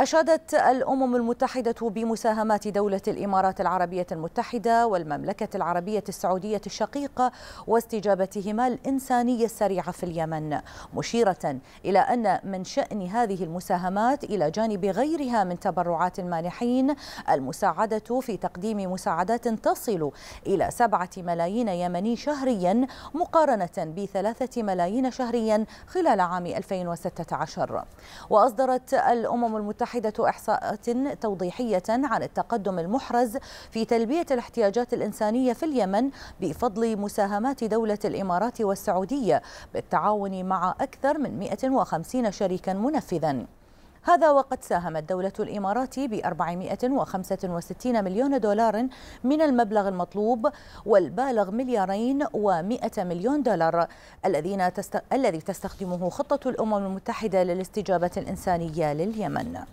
أشادت الأمم المتحدة بمساهمات دولة الإمارات العربية المتحدة والمملكة العربية السعودية الشقيقة واستجابتهما الإنسانية السريعة في اليمن مشيرة إلى أن من شأن هذه المساهمات إلى جانب غيرها من تبرعات المانحين المساعدة في تقديم مساعدات تصل إلى سبعة ملايين يمني شهريا مقارنة بثلاثة ملايين شهريا خلال عام 2016 وأصدرت الأمم المتحدة المتحدة إحصاءات توضيحية عن التقدم المحرز في تلبية الاحتياجات الإنسانية في اليمن بفضل مساهمات دولة الإمارات والسعودية بالتعاون مع أكثر من 150 شريكا منفذا هذا وقد ساهمت دولة الإمارات ب 465 مليون دولار من المبلغ المطلوب والبالغ مليارين و100 مليون دولار الذين تست... الذي تستخدمه خطة الأمم المتحدة للاستجابة الإنسانية لليمن